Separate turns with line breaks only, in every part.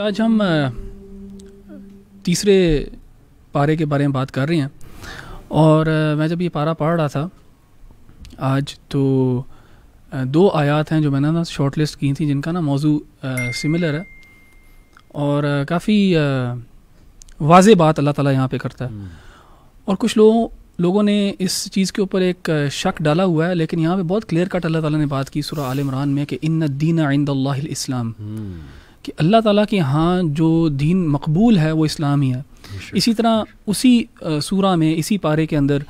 आज हम तीसरे पारे के बारे में बात कर रहे हैं और मैं जब ये पारा पढ़ रहा था आज तो दो आयात हैं जो मैंने ना शॉर्ट लिस्ट की थी जिनका ना मौजू सिमिलर है और काफ़ी वाज बात अल्लाह ताला यहाँ पे करता है हम्म। और कुछ लोगों लोगों ने इस चीज़ के ऊपर एक शक डाला हुआ है लेकिन यहाँ पे बहुत क्लियर कट अल्लाह ताला ने बात की सूरह आल इमरान में कि इन दीन आइंद इस्लाम हम्म। कि अल्लाह ताला के यहाँ जो दीन मकबूल है वो इस्लाम ही है इसी तरह उसी सूरा में इसी पारे के अंदर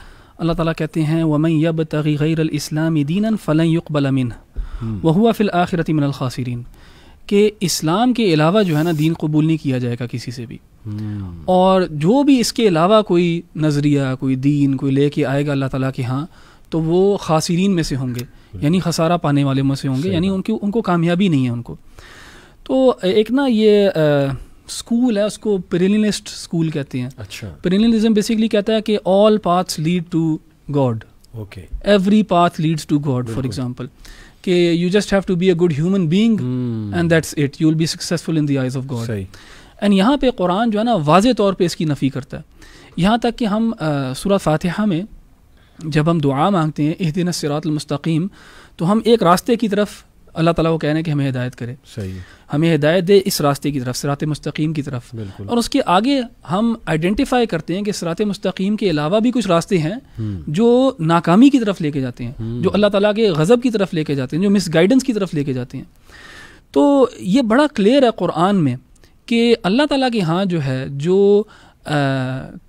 अल्लाह ताला कहते हैं वम यब इस्लामी दीन फ़लन युकबलमिन वह हुआ फ़िल आखिरत मिनल खासरीन इस्लाम के अलावा जो है ना दीन कबूल नहीं किया जाएगा किसी से भी और जो भी इसके अलावा कोई नज़रिया कोई दीन कोई ले के आएगा अल्लाह ताला के यहाँ तो वो खासरीन में से होंगे यानी खसारा पाने वाले में से होंगे यानी उनकी उनको कामयाबी नहीं है उनको तो एक ना ये आ, स्कूल है उसको पेरिलिनिस्ट स्कूल कहते हैं अच्छा पेरिलिनिज्म बेसिकली कहता है कि all paths lead to God okay every path leads to God for example कि you just have to be a good human being and that's it you will be successful in the eyes of God and यहाँ पे कुरान जो है ना was तौर पे इसकी नफ़ी करता है यहाँ तक कि हम सूरह फातिहा में जब हम दुआ मांगते हैं इह दिन सिरातमस्तकीम तो हम एक रास्ते की तरफ अल्लाह ताला को कहना है कि हमें हिदायत करे सही हमें हिदायत दे इस रास्ते की तरफ सरात मुस्तकीम की तरफ और उसके आगे हम आइडेंटिफाई करते हैं कि सरात मुस्तकीम के अलावा भी कुछ रास्ते हैं हम्म। जो नाकामी की तरफ लेके जाते हैं हम्म। जो अल्लाह ताला के गज़ब की तरफ लेके जाते हैं जो मिस गाइडेंस की तरफ लेके जाते हैं तो ये बड़ा क्लियर है क़ुरान में कि अल्लाह ताला के यहाँ जो है जो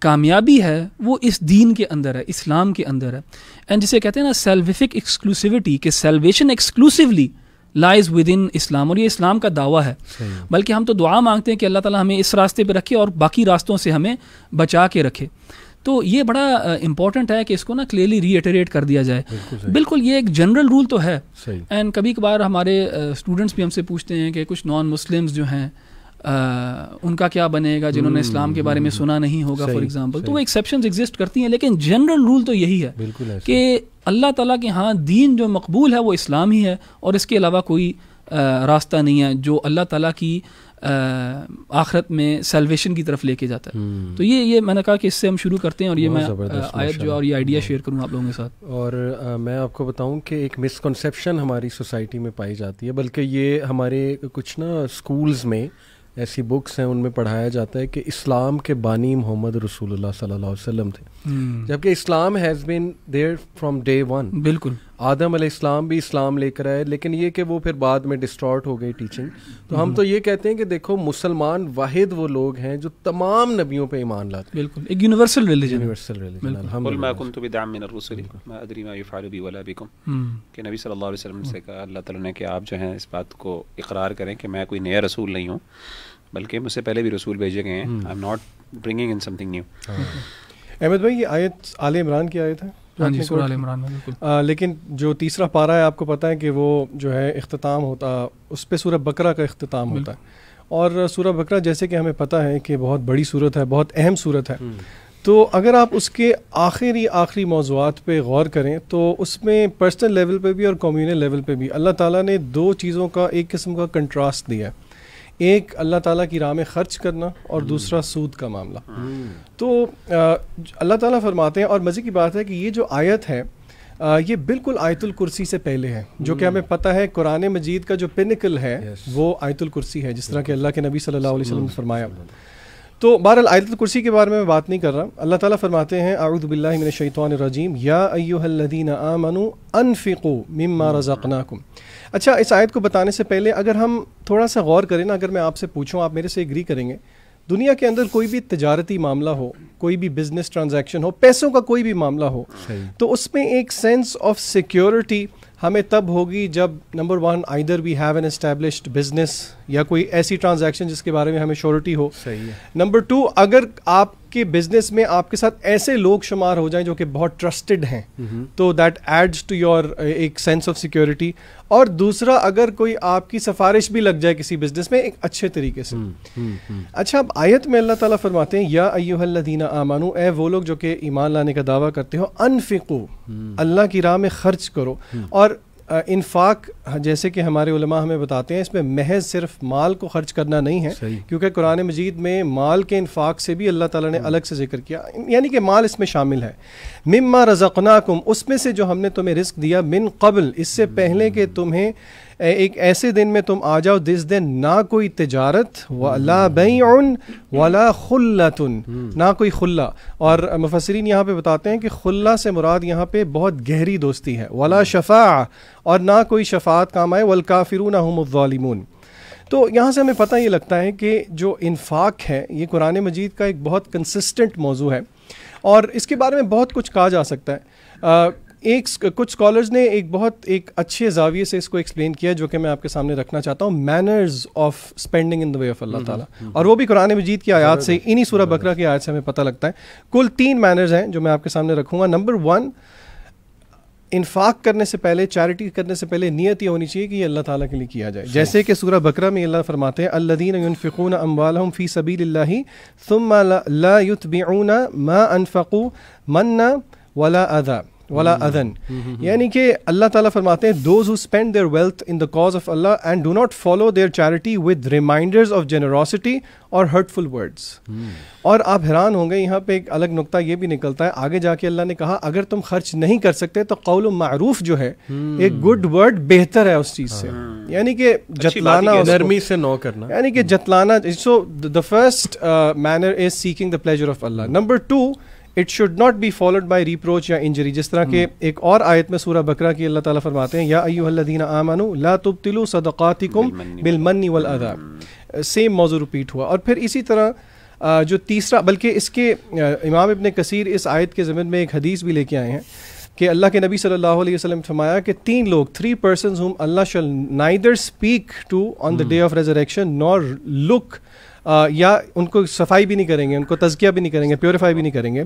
कामयाबी है वो इस दीन के अंदर है इस्लाम के अंदर है एंड जिसे कहते हैं ना सेल्विफिक एक्सक्लूसिविटी के salvation exclusively lies within Islam और ये इस्लाम का दावा है बल्कि हम तो दुआ मांगते हैं कि अल्लाह ताला हमें इस रास्ते पे रखे और बाकी रास्तों से हमें बचा के रखे तो ये बड़ा इंपॉर्टेंट है कि इसको ना क्लियरली रीएटरेट कर दिया जाए बिल्कुल, बिल्कुल ये एक जनरल रूल तो है एंड कभी कभार हमारे स्टूडेंट्स भी हमसे पूछते हैं कि कुछ नॉन मुस्लिम्स जो हैं आ, उनका क्या बनेगा जिन्होंने इस्लाम हम्म, के बारे में हम्म, सुना नहीं होगा फॉर एग्जांपल तो वो एक्सेप्शन एग्जिस्ट करती हैं लेकिन जनरल रूल तो यही है कि अल्लाह ताला के हाँ दीन जो मकबूल है वो इस्लाम ही है और इसके अलावा कोई रास्ता नहीं है जो अल्लाह ताला की आखरत में सेलवेशन की तरफ लेके जाता है हम्म। तो ये ये मैंने कहा कि इससे हम शुरू करते हैं और ये मैं आयत जो और ये आइडिया शेयर करूँ आप लोगों के साथ और आ, मैं आपको बताऊँ कि
एक मिसकनसप्शन हमारी सोसाइटी में पाई जाती है बल्कि ये हमारे कुछ ना स्कूल्स में ऐसी बुक्स हैं उनमें पढ़ाया जाता है कि इस्लाम के बानी मोहम्मद रसूल सल्लल्लाहु अलैहि वसल्लम थे हम्म। जबकि Islam has been there from day one बिल्कुल आदम इस्लाम भी इस्लाम लेकर आए लेकिन ये कि वो फिर बाद में डिस्टॉर्ट हो गई टीचिंग तो हम तो ये कहते हैं कि देखो मुसलमान वाहिद वो लोग हैं जो तमाम नबियों पे ईमान लाते हैं बिल्कुल एक यूनिवर्सल रिलीजन यूनिवर्सल रिलीजन
कि नबी सल्लल्लाहु अलैहि वसल्लम से कहा अल्लाह तआला ने कि आप जो हैं इस बात को इकरार करें कि मैं कोई नया रसूल नहीं हूँ बल्कि मुझसे पहले भी रसूल भेजे गए हैं I am not bringing in something new
Ahmed भाई ये आयत आले इमरान की आयत है हाँ जी इमरान में बिल्कुल लेकिन जो तीसरा पारा है आपको पता है कि वो जो है अख्ताम होता उस पर सूर्य बकरा का अख्ताम होता है और सूर्य बकरा जैसे कि हमें पता है कि बहुत बड़ी सूरत है बहुत अहम सूरत है हम्म। तो अगर आप उसके आखिरी आखिरी मौजूद पर गौर करें तो उसमें पर्सनल लेवल पर भी और कम्यूनल लेवल पर भी अल्लाह ताला ने दो चीज़ों का एक किस्म का कंट्रास्ट दिया है एक अल्लाह ताला की राह में ख़र्च करना और दूसरा हम्म। सूद का मामला हम्म। तो अल्लाह ताला फरमाते हैं और मज़े की बात है कि ये जो आयत है आ, ये बिल्कुल आयतुल कुर्सी से पहले है जो कि हम्म। हमें पता है कुरान मजीद का जो पिनिकल है वो आयतुल कुर्सी है जिस तरह के अल्लाह के नबी सल्लल्लाहु अलैहि वसल्लम ने फरमाया तो बहरअल आयतुल कुर्सी के बारे में बात नहीं कर रहा अल्लाह ताला फरमाते हैं रजीम या अयोहल्लिन आमनु अनफ़िको मिम्मा रज़क़नाकुम अच्छा इस आयत को बताने से पहले अगर हम थोड़ा सा गौर करें ना अगर मैं आपसे पूछूँ आप मेरे से एग्री करेंगे दुनिया के अंदर कोई भी तजारती मामला हो कोई भी बिजनेस ट्रांजैक्शन हो पैसों का कोई भी मामला हो तो उसमें एक सेंस ऑफ सिक्योरिटी हमें तब होगी जब number one either we have an established business या कोई ऐसी ट्रांजैक्शन जिसके बारे में हमें श्योरिटी हो सही है नंबर टू अगर आप कि बिजनेस में आपके साथ ऐसे लोग शुमार हो जाएं जो कि बहुत ट्रस्टेड हैं तो दैट एड्स टू योर एक सेंस ऑफ सिक्योरिटी और दूसरा अगर कोई आपकी सिफारिश भी लग जाए किसी बिजनेस में एक अच्छे तरीके से हम्म, हम्म, हम्म। अच्छा अब आयत में अल्लाह ताला फरमाते हैं या अयोहल्लादीना आमानू ए वो लोग जो कि ईमान लाने का दावा करते हो अनफिको अल्लाह की राह में खर्च करो और इनफाक हाँ, जैसे कि हमारे उलमा हमें बताते हैं इसमें महज सिर्फ माल को खर्च करना नहीं है क्योंकि कुरान मजीद में माल के इनफाक से भी अल्लाह ताला ने हाँ। अलग से जिक्र किया यानी कि माल इसमें शामिल है मिम्मा रज़क़नाकुम उसमें से जो हमने तुम्हें रिस्क दिया मिन कबल इससे हम्म। पहले कि तुम्हें एक ऐसे दिन में तुम आ जाओ जिस दिन ना कोई तजारत वाला उन वाला तुन ना कोई खुल्ला और मुफसरीन यहाँ पे बताते हैं कि खुल्ला से मुराद यहाँ पे बहुत गहरी दोस्ती है वाला शफा और ना कोई शफात काम आए वल काफिर ना तो यहाँ से हमें पता ये लगता है कि जो इन्फाक है ये कुरान मजीद का एक बहुत कंसिस्टेंट मौजू है और इसके बारे में बहुत कुछ कहा जा सकता है आ, एक कुछ स्कॉलर्स ने एक बहुत एक अच्छे जाविये से इसको एक्सप्लेन किया जो कि मैं आपके सामने रखना चाहता हूँ manners of spending in the way of Allah ताला और वो भी कुरान मजीद की आयत से इन्हीं सूरह बकरा की आयत से हमें पता लगता है कुल तीन मैनर्स हैं जो मैं आपके सामने रखूँगा नंबर वन इन्फाक करने से पहले चैरिटी करने से पहले नियत यह होनी चाहिए कि ये अल्लाह ताला के लिए किया जाए जैसे कि सूरह बकरा में अल्लाह फरमाते हैं अल्लादीन युनफ़िकून अम्बालहम फ़ी सबीलिल्लाहि थुम्मा ला युतबिऊना मा अनफ़कू मन्ना वला अदा वाला अदन यानी कि अल्लाह ताला फरमाते हैं those who spend their wealth in the cause of Allah and do not follow their charity with reminders of generosity और हर्टफुल वर्ड्स और आप हैरान होंगे यहाँ पे एक अलग नुकता ये भी निकलता है आगे जाके अल्लाह ने कहा अगर तुम खर्च नहीं कर सकते तो कौल मरूफ जो है hmm. एक गुड वर्ड बेहतर है उस चीज़ से हाँ। यानी कि जतलाना नरमी से नो करना यानी कि hmm. जतलाना so the first manner is seeking the pleasure of Allah number two it should not be followed by reproach या इंजरी जिस तरह के hmm. एक और आयत में सूरह बकरा की अल्लाह ताला फरमाते हैं या अयूदीन आमानु ला तुब तुबतिलु सदक़ातिकुम बिलमन्नी वल hmm. अदा सेम मौजू रिपीट हुआ और फिर इसी तरह जो तीसरा बल्कि इसके इमाम इबन कसीर इस आयत के ज़मीन में एक हदीस भी लेके आए हैं कि अल्लाह के नबी सल्लल्लाहु अलैहि वसल्लम फरमाया कि तीन लोग three person whom Allah shall neither speak to on the day of resurrection nor look या उनको सफाई भी नहीं करेंगे उनको तजकिया भी नहीं करेंगे प्योरीफाई भी नहीं करेंगे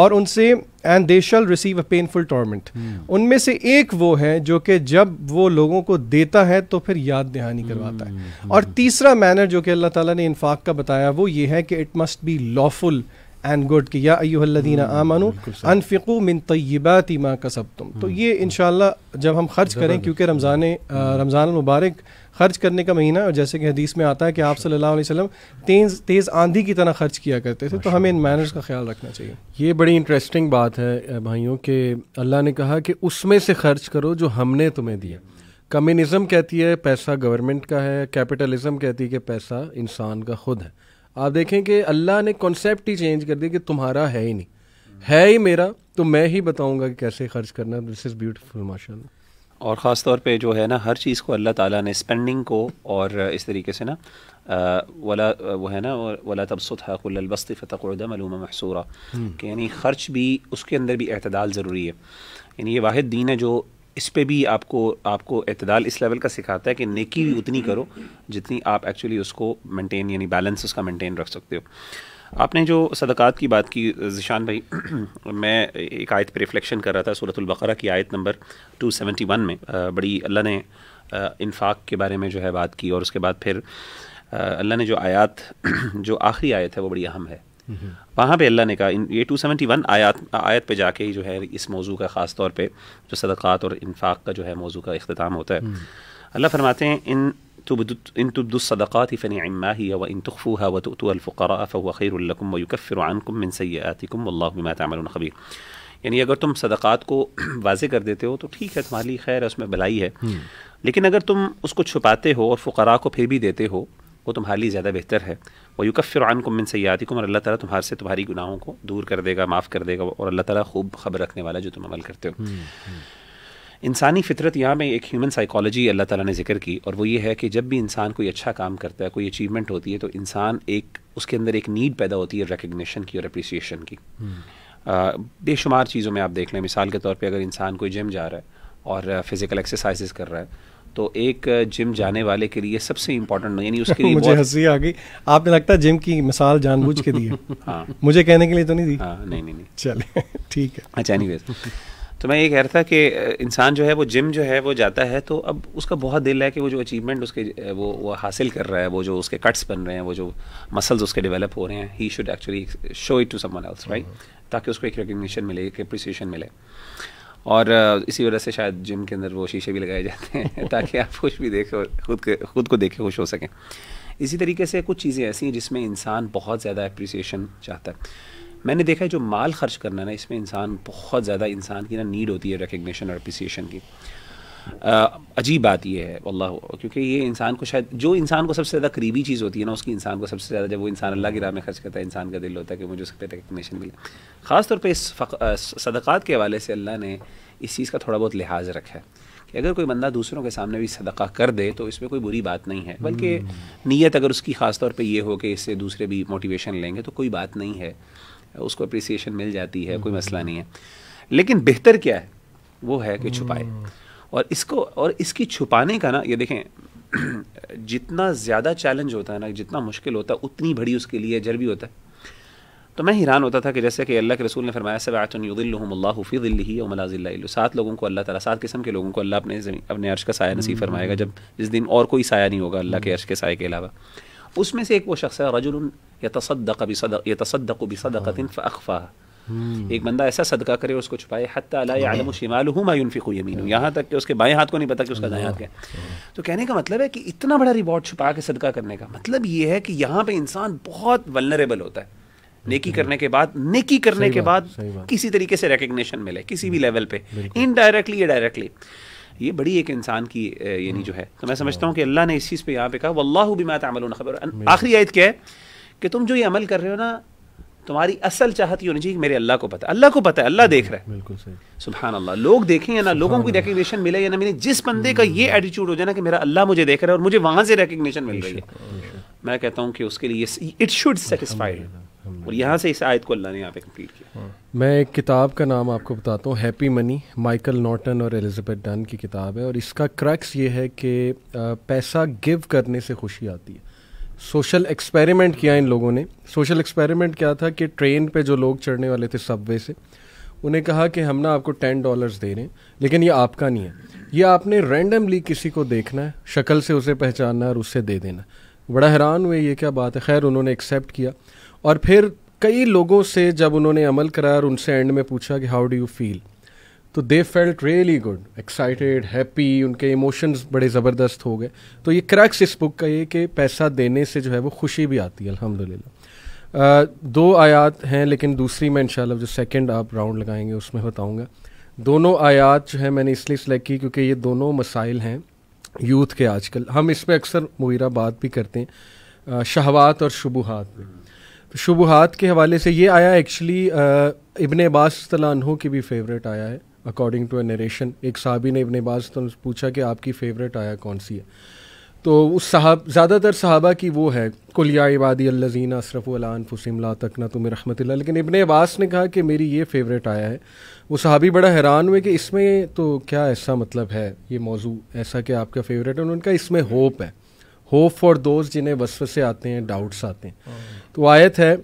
और उनसे and they shall receive a painful torment उनमें से एक वो है जो कि जब वो लोगों को देता है तो फिर याद दहानी hmm. करवाता है hmm. और तीसरा मैनर जो कि अल्लाह ताला ने इनफाक का बताया वो ये है कि it must be lawful and good कि या अयुल्लिन हम्म, आमानू अनफ़िकु मिन तय्यबाती माँ कसब तुम तो हम्म। ये इन जब हम ख़र्च करें क्योंकि रमज़ान हम्म। रमज़ान मुबारक खर्च करने का महीना और जैसे कि हदीस में आता है कि आप अच्छा। सल्लल्लाहु अलैहि वसल्लम तेज़ तेज़ आंधी की तरह खर्च किया करते थे तो हमें इन मैनर्स का ख्याल रखना चाहिए
ये बड़ी इंटरेस्टिंग बात है भाइयों के अल्लाह ने कहा कि उसमें से खर्च करो जो हमने तुम्हें दिया कम्युनिज्म कहती है पैसा गवर्नमेंट का है कैपिटलिज्म कहती है कि पैसा इंसान का खुद है आप देखें कि अल्लाह ने कॉन्सेप्ट ही चेंज कर दिया कि तुम्हारा है ही नहीं है ही मेरा तो मैं ही बताऊंगा कि कैसे खर्च करना दिस इज़ ब्यूटीफुल माशाल्लाह
और ख़ास तौर पे जो है ना हर चीज़ को अल्लाह ताला ने स्पेंडिंग को और इस तरीके से ना वला वो है ना वला तबसत हक़ुलबस्ती फ़तः महसूरा हम्म। कि यानी ख़र्च भी उसके अंदर भी अतदाल ज़रूरी है यानी ये वाद दीन है जो इस पर भी आपको आपको अतदाल इस लेवल का सिखाता है कि नेकी भी उतनी करो जितनी आप एक्चुअली उसको मेंटेन यानी बैलेंस उसका मेंटेन रख सकते हो आपने जो सदक़ात की बात की जिशान भाई मैं एक आयत पर रिफ्लेक्शन कर रहा था सूरतुल्बकरा की आयत नंबर 271 में बड़ी अल्लाह ने इनफ़ाक़ के बारे में जो है बात की और उसके बाद फिर अल्लाह ने जो आयत जो आखिरी आयत है वो बड़ी अहम है वहाँ पे अल्लाह ने कहा ये टू सेवेंटी वन आयात आयत पे जाके ही जो है इस मौजू का ख़ास तौर पर जो सदक़ात और इन्फाक का जो है मौजू का अख्ताम होता है अल्लाह फरमाते हैं इन इन ही फ़नी अम्मा ही व इन है व तो अलफ़रा फ़ुआ खैरकुम वयुकफ़िरकुम मिन सयातिकुम अल्लामा यानी अगर तुम सदक़ात को वाजे कर देते हो तो ठीक है तुम्हारी खैर है उसमें भलाई है हम्म। लेकिन अगर तुम उसको छुपाते हो और फ़ुरा को फिर भी देते हो वो तुम्हारी ज़्यादा बेहतर है व युकफ़िर को मिन सयातिकुम और अल्लाह ताला तुम्हारे से तुम्हारी गुनाहों को दूर कर देगा माफ़ कर देगा और अल्लाह ताला खूब खबर रखने वाला जो तुम अमल करते हो इंसानी फितरत यहाँ में एक ह्यूमन साइकोलॉजी अल्लाह ताला ने जिक्र की और वो ये है कि जब भी इंसान कोई अच्छा काम करता है कोई अचीवमेंट होती है तो इंसान एक उसके अंदर एक नीड पैदा होती है रिकग्निशन की और अप्रिसिएशन की बेशुमार चीज़ों में आप देख लें मिसाल के तौर पर अगर इंसान कोई जिम जा रहा है और फिज़िकल एक्सरसाइज कर रहा है तो एक जिम जाने वाले के लिए सबसे इम्पोर्टेंट यानी उसके लिए मुझे हंसी
आ गई आपने लगता है जिम की मिसाल जानबूझ के दी है हाँ मुझे कहने के लिए तो नहीं दी हाँ नहीं नहीं
नहीं चले ठीक है अच्छा एनीवेज तो मैं ये कह रहा था कि इंसान जो है वो जिम जो है वो जाता है तो अब उसका बहुत दिल है कि वो जो अचीवमेंट उसके वो वो हासिल कर रहा है वो जो उसके कट्स बन रहे हैं वो जो मसल्स उसके डेवलप हो रहे हैं he should actually show it to someone else right ताकि उसको एक रिकग्निशन मिले एक अप्रिसिएशन मिले और इसी वजह से शायद जिम के अंदर वो शीशे भी लगाए जाते हैं ताकि आप खुश भी देखें खुद के खुद को देखें खुश हो सकें इसी तरीके से कुछ चीज़ें ऐसी हैं जिसमें इंसान बहुत ज़्यादा अप्रिसिएशन चाहता है मैंने देखा है जो माल खर्च करना ना इसमें इंसान बहुत ज़्यादा इंसान की ना नीड होती है रिकग्निशन और अप्रिसिएशन की अजीब बात यह है अल्लाह क्योंकि ये इंसान को शायद जो इंसान को सबसे ज़्यादा करीबी चीज़ होती है ना उसकी इंसान को सबसे ज़्यादा जब वो इंसान अल्लाह की राह में खर्च करता है इंसान का दिल होता है कि मुझे उस पर रिकग्नेशन मिले ख़ासतौर पर इस सदक़ात के हवाले से अल्लाह ने इस चीज़ का थोड़ा बहुत लिहाज रखा है कि अगर कोई बंदा दूसरों के सामने भी सदका कर दे तो इसमें कोई बुरी बात नहीं है बल्कि हम्म। नीयत अगर उसकी ख़ास तौर पर यह हो कि इससे दूसरे भी मोटिवेशन लेंगे तो कोई बात नहीं है उसको अप्रिसिएशन मिल जाती है कोई मसला हम्म। नहीं है लेकिन बेहतर क्या है वो है कि छुपाए हम्म। और इसको और इसकी छुपाने का ना ये देखें जितना ज़्यादा चैलेंज होता है ना जितना मुश्किल होता है उतनी बड़ी उसके लिए अजर भी होता है तो मैं हैरान होता था कि जैसे कि अल्लाह के रसूल ने फरमाया हफी दिल्ली उमलाज़िल्ल सात लोगों को अल्लाह ताला सात किस्म के लोगों को अल्लाह अपने अपने अर्श का साया नसीब फरमाएगा हम्म। जब जिस दिन और कोई साया नहीं होगा अल्लाह के अर्श के साय के अलावा उसमें से एक वो शख्स है रजुल यतसदक बसद यतसदक बसदक़िन हम्म। एक बंदा ऐसा सदका करे उसको छुपाए हतम शिमाल हूँ मायून फ़िको यमीन यहाँ तक कि उसके बाएँ हाथ को नहीं पता कि उसका दाएँ हाथ क्या तो कहने का मतलब है कि इतना बड़ा रिवॉर्ड छुपा के सदका करने का मतलब ये है कि यहाँ पर इंसान बहुत वलनरेबल होता है हम्म। नेकी करने के बाद नेकी करने के बाद किसी तरीके से रिकग्निशन मिले किसी भी लेवल हम्म। पे इनडायरेक्टली या डायरेक्टली ये बड़ी एक इंसान की यानी जो है तो मैं समझता हूँ कि अल्लाह ने इस चीज़ पे यहाँ पे कहा वल्लाह मैं तमल खबर आखिरी आयत क्या है कि तुम जो ये अमल कर रहे हो ना तुम्हारी असल चाहत ये होनी चाहिए मेरे अल्लाह को पता अल्लाह को पता है अल्लाह देख रहा है बिल्कुल सही सुबह अल्लाह लोग देखें या ना लोगों को रिकग्नेशन मिले या ना मिले जिस बंदे का ये एटीट्यूड हो जाए ना कि मेरा अल्लाह मुझे देख रहा है और मुझे वहाँ से रिकग्नेशन मिल रही है मैं कहता हूँ कि उसके लिए इट शुड सेटिस्फाइड और यहाँ से इस आयत को अल्लाह ने यहाँ पे कम्प्लीट किया हाँ।
मैं एक किताब का नाम आपको बताता हूँ हैप्पी मनी माइकल नॉटन और एलिजबेथ डन की किताब है और इसका क्रक्स ये है कि पैसा गिव करने से खुशी आती है सोशल एक्सपेरिमेंट किया इन लोगों ने सोशल एक्सपेरिमेंट क्या था कि ट्रेन पे जो लोग चढ़ने वाले थे सबवे से उन्हें कहा कि हम ना आपको टेन डॉलर्स दे रहे हैं लेकिन ये आपका नहीं है ये आपने रैंडमली किसी को देखना है शक्ल से उसे पहचानना है और उससे दे देना बड़ा हैरान हुए ये क्या बात है खैर उन्होंने एक्सेप्ट किया और फिर कई लोगों से जब उन्होंने अमल कराया और उनसे एंड में पूछा कि हाउ डू यू फील तो they felt really good excited happy उनके इमोशंस बड़े ज़बरदस्त हो गए तो ये क्रैक्स इस बुक का ये कि पैसा देने से जो है वो खुशी भी आती है अल्हम्दुलिल्लाह दो आयात हैं लेकिन दूसरी मैं इन जो सेकेंड आप राउंड लगाएंगे उसमें बताऊँगा दोनों आयात जो है मैंने इसलिए सेलेक्ट की क्योंकि ये दोनों मसाइल हैं यूथ के आजकल हम इस पर अक्सर मुहरा बात भी करते हैं शहवात और शुबहत में तो शबुहत के हवाले से ये आया एक्चुअली इबन अब्बास तला की भी फेवरेट आया है अकॉर्डिंग टू ए नरेशन एक साहबी ने इबन बाज तो पूछा कि आपकी फेवरेट आया कौन सी है तो उस साहब ज़्यादातर साहबा की वो है कुलिया इबादी अल्लजीन अशरफ़ फ़ुसिमला तकना तुम रहमत लेकिन इबन अब्बास ने कहा कि मेरी ये फेवरेट आया है वो साहबी बड़ा हैरान हुए कि इसमें तो क्या ऐसा मतलब है ये मौजू ऐसा कि आपका फेवरेट है उनका इसमें होप है होप फॉर दोस्त जिन्हें से आते हैं डाउट्स आते हैं हाँ। तो आयत है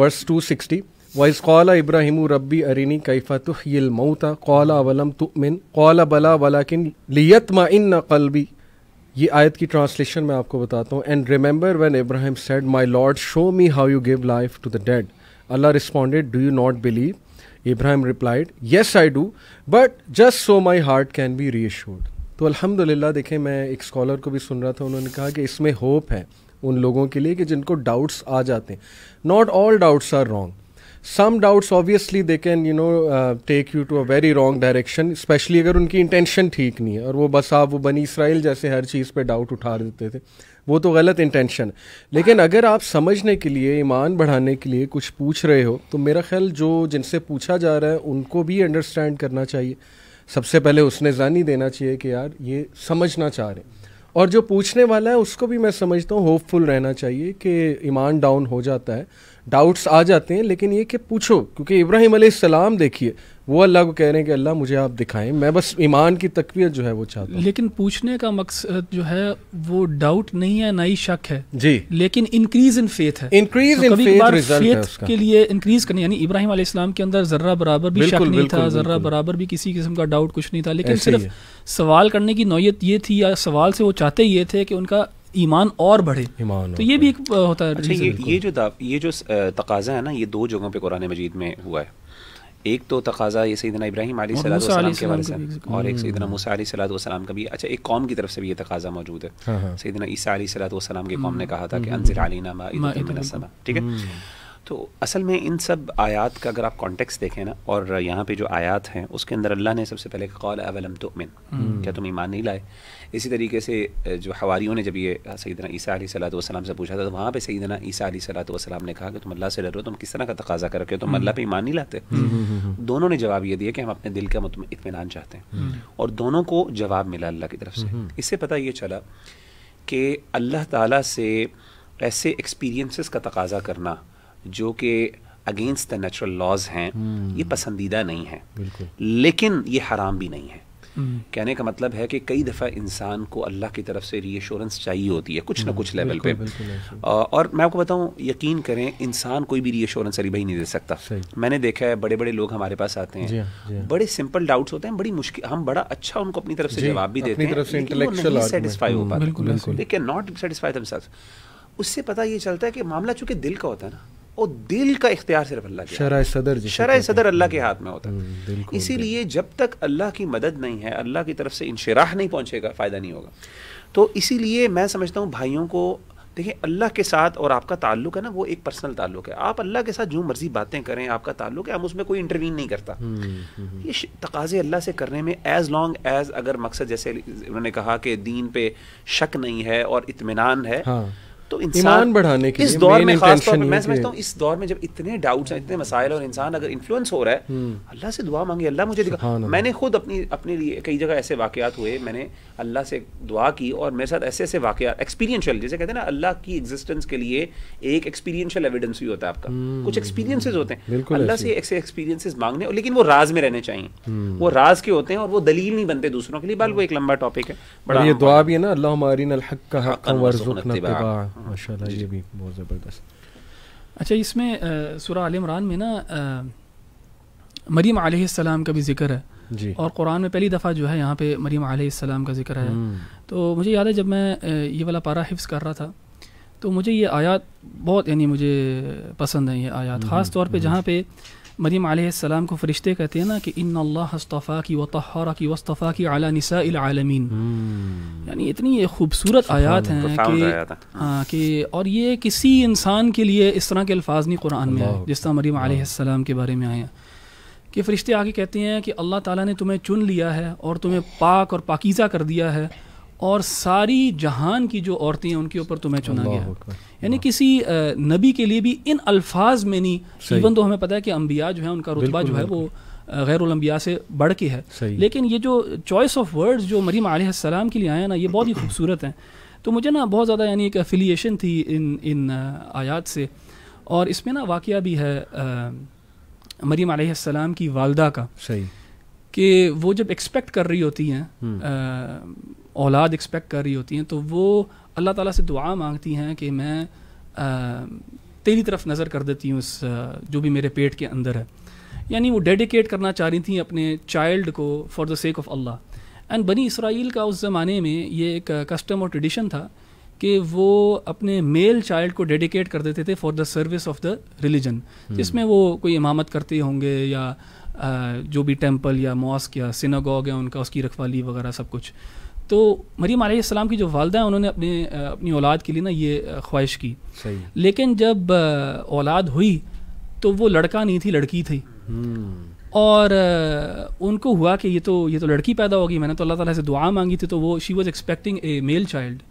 वर्स टू सिक्सटी वाइस कौला इब्राहिम रब्बी अरिनी कैफ़ा तुहिल मऊता कौला वलम तुमिन कौला बला वलाकिन लियत इन कलबी ये आयत की ट्रांसलेशन मैं आपको बताता हूँ and remember when Ibrahim said my Lord show me how you give life to the dead Allah responded do you not believe Ibrahim replied yes I do but just so my heart can be reassured तो अलहमदिल्ला देखें मैं एक scholar को भी सुन रहा था उन्होंने कहा कि इसमें होप है उन लोगों के लिए कि जिनको डाउट्स आ जाते हैं not all doubts are wrong some doubts obviously they can you know take you to a very wrong direction specially अगर उनकी इंटेंशन ठीक नहीं है और वो बस आप वो बनी इसराइल जैसे हर चीज़ पे डाउट उठा देते थे वो तो गलत इंटेंशन लेकिन अगर आप समझने के लिए ईमान बढ़ाने के लिए कुछ पूछ रहे हो तो मेरा ख्याल जो जिनसे पूछा जा रहा है उनको भी अंडरस्टैंड करना चाहिए सबसे पहले उसने जानी देना चाहिए कि यार ये समझना चाह रहे हैं और जो पूछने वाला है उसको भी मैं समझता हूँ होपफुल रहना चाहिए कि ईमान डाउन हो जाता है डाउट्स आ जाते हैं लेकिन ये कि पूछो क्योंकि इब्राहिम सलाम देखिए वो अल्लाह को कह रहे हैं कि अल्लाह मुझे आप दिखाएं मैं बस ईमान की तकवीत जो है वो चाहता हूँ
लेकिन पूछने का मकसद जो है वो डाउट नहीं है ना ही शक है जी लेकिन इंक्रीज इन फेथ है इंक्रीज तो इन फेथ, फेथ है उसका। के लिए इंक्रीज करनी यानी इब्राहिम इस्लाम के अंदर जर्रा बराबर भी शक नहीं था जर्रा बराबर भी किसी किस्म का डाउट कुछ नहीं था लेकिन सिर्फ सवाल करने की नोयत ये थी या सवाल से वो चाहते ये थे कि उनका ईमान और बढ़े ईमान तो ये
भी एक होता है अच्छा, ये, ये जो ये जो तकाजा है ना ये दो जगहों पे कुरान मजीद में हुआ है एक तो तकाजा ये सईदना इब्राहिम सलाम के वाले से और एक हम्म। सईदना मूसा सलाम का भी अच्छा एक कौम की तरफ से भी ये तकाजा मौजूद है हाँ, हाँ। सईदना ईसा सलाम के कौम ने हम्म, कहा था कि हम्म, अनसर अलीना ठीक है तो असल में इन सब आयात का अगर आप कॉन्टेक्स्ट देखें ना और यहाँ पे जो आयात हैं उसके अंदर अल्लाह ने सबसे पहले कौल अवलम तो क्या तुम ईमान नहीं लाए इसी तरीके से जो हवारीयों ने जब ये सईदना ईसा सलात वसलम से पूछा था तो वहाँ पर सईदना ईसा सलात वसलाम ने कहा कि तुम अल्लाह से डर हो तुम किस तरह का तकाजा कर रखे हो तुम हम्म। अल्लाह पर ईमान नहीं लाते हम्म, हम्म, दोनों ने जवाब ये दिया कि हम अपने दिल का इतमान चाहते हैं और दोनों को जवाब मिला अल्लाह की तरफ से इससे पता ये चला कि अल्लाह ताला से ऐसे एक्सपीरियंसेस का तकाजा करना जो कि अगेंस्ट द नेचुरल लॉज हैं ये पसंदीदा नहीं है लेकिन ये हराम भी नहीं है हम्म। कहने का मतलब है कि कई दफ़ा इंसान को अल्लाह की तरफ से रीएश्योरेंस चाहिए होती है कुछ ना हम्म, कुछ लेवल पे और मैं आपको बताऊं यकीन करें इंसान कोई भी रीएश्योरेंस अली भाई नहीं दे सकता मैंने देखा है बड़े बड़े लोग हमारे पास आते हैं हाँ, हाँ। बड़े सिंपल डाउट्स होते हैं बड़ी मुश्किल हम बड़ा अच्छा उनको अपनी तरफ से जवाब भी देते हैं नॉट सेटिस्फाई हम्म, उससे पता ये चलता है कि मामला चूंकि दिल का होता है ना और दिल का इख्तियार सिर्फ अल्लाह के शरा सदर शरा सदर अल्लाह के हाथ में होता है हम्म, इसीलिए जब तक अल्लाह की मदद नहीं है अल्लाह की तरफ से इंशराह नहीं पहुँचेगा फ़ायदा नहीं होगा तो इसीलिए मैं समझता हूँ भाइयों को देखिए अल्लाह के साथ और आपका ताल्लुक है ना वो एक पर्सनल ताल्लुक है आप अल्लाह के साथ जो मर्जी बातें करें आपका ताल्लुक है हम उसमें कोई इंटरवीन नहीं करता हम्म, हम्म, ये तकाजे अल्लाह से करने में एज़ लॉन्ग एज़ अगर मकसद जैसे उन्होंने कहा कि दीन पे शक नहीं है और इतमान है हाँ। तो इंसान बढ़ाने के इस दौर में खास तौर पर मैं समझता हूँ इस दौर में जब इतने डाउट्स हैं इतने मसाइल और इंसान अगर इन्फ्लुएंस हो रहा है हम्म। अल्लाह से दुआ मांगी अल्लाह मुझे दिखा मैंने खुद अपनी अपने लिए कई जगह ऐसे वाकयात हुए मैंने अल्लाह से दुआ की और मेरे साथ ऐसे ऐसे वाकयात एक्सपीरियंशियल जैसे कहते हैं ना अल्लाह की एग्जिस्टेंस के लिए एक एक्सपीरियंशियल एविडेंस भी होता है आपका हम्म। कुछ एक्सपीरियंसेस होते हैं अल्लाह से ऐसे एक्सपीरियंसेस मांगने लेकिन वो राज में रहने चाहिए हम्म। वो राज के होते हैं और वो दलील नहीं बनते दूसरों के लिए बाल वो एक लंबा टॉपिक है बड़ा ये
दुआ भी है ना अल्लाह हमारी हक का हक वर्ज़ुकना तिबा हाँ। माशा ये भी बहुत ज़बरदस्त
अच्छा इसमें सुरा आल इमरान में ना मरीम आलाम का भी जिक्र है जी और कुरान में पहली दफ़ा जो है यहाँ पे मरीम आलाम का जिक्र है हम्म। तो मुझे याद है जब मैं ये वाला पारा हिफ्स कर रहा था तो मुझे ये आयात बहुत यानी मुझे पसंद है ये आयात हम्म, ख़ास तौर पर हम्म। जहाँ पे मरीम आसमाम को फ़रिश्ते कहते हैं ना कि इन अल्लाहफ़ा की वतहरा की वस्तफ़ा की अला नसाआलमीन हम्म। यानी इतनी खूबसूरत आयात हैं कि हाँ कि और ये किसी इंसान के लिए इस तरह के अल्फाज नहीं कुरान में आए जिस तरह मरीम आसमाम के बारे में आए कि फ़रिश्ते आगे कहते हैं कि अल्लाह ताला ने तुम्हें चुन लिया है और तुम्हें पाक और पाकिज़ा कर दिया है और सारी जहान की जो औरतें हैं उनके ऊपर तुम्हें तो चुना गया यानी किसी नबी के लिए भी इन अल्फाज में नहीं इवन तो हमें पता है कि अम्बिया जो है उनका रुतबा जो है वो गैरम्बिया से बढ़ के है लेकिन ये जो चॉइस ऑफ वर्ड्स जो मरीम आसमाम के लिए आया ना ये बहुत ही खूबसूरत हैं तो मुझे ना बहुत ज़्यादा यानी एक अफिलिएशन थी इन इन आयात से और इसमें ना वाक़ भी है मरीम आसमाम की वालदा का सही कि वो जब एक्सपेक्ट कर रही होती हैं हम्म। औलाद एक्सपेक्ट कर रही होती हैं तो वो अल्लाह ताला से दुआ मांगती हैं कि मैं आ, तेरी तरफ नज़र कर देती हूँ उस जो भी मेरे पेट के अंदर है यानी वो डेडिकेट करना चाह रही थी अपने चाइल्ड को for the sake of Allah and बनी इसराइल का उस ज़माने में ये एक कस्टम और ट्रेडिशन था कि वो अपने मेल चाइल्ड को डेडिकेट कर देते थे for the service of the religion जिसमें वो कोई इमामत करते होंगे या जो भी टेम्पल या मॉस्क या सिनागॉग या उनका उसकी रखवाली वगैरह सब कुछ तो मरीम आलाम की जो वालदा है उन्होंने अपने अपनी औलाद के लिए ना ये ख्वाहिश की लेकिन जब औलाद हुई तो वो लड़का नहीं थी लड़की थी हम्म। और उनको हुआ कि ये तो ये तो लड़की पैदा होगी मैंने तो अल्लाह ताला से दुआ मांगी थी तो वो she was expecting a male child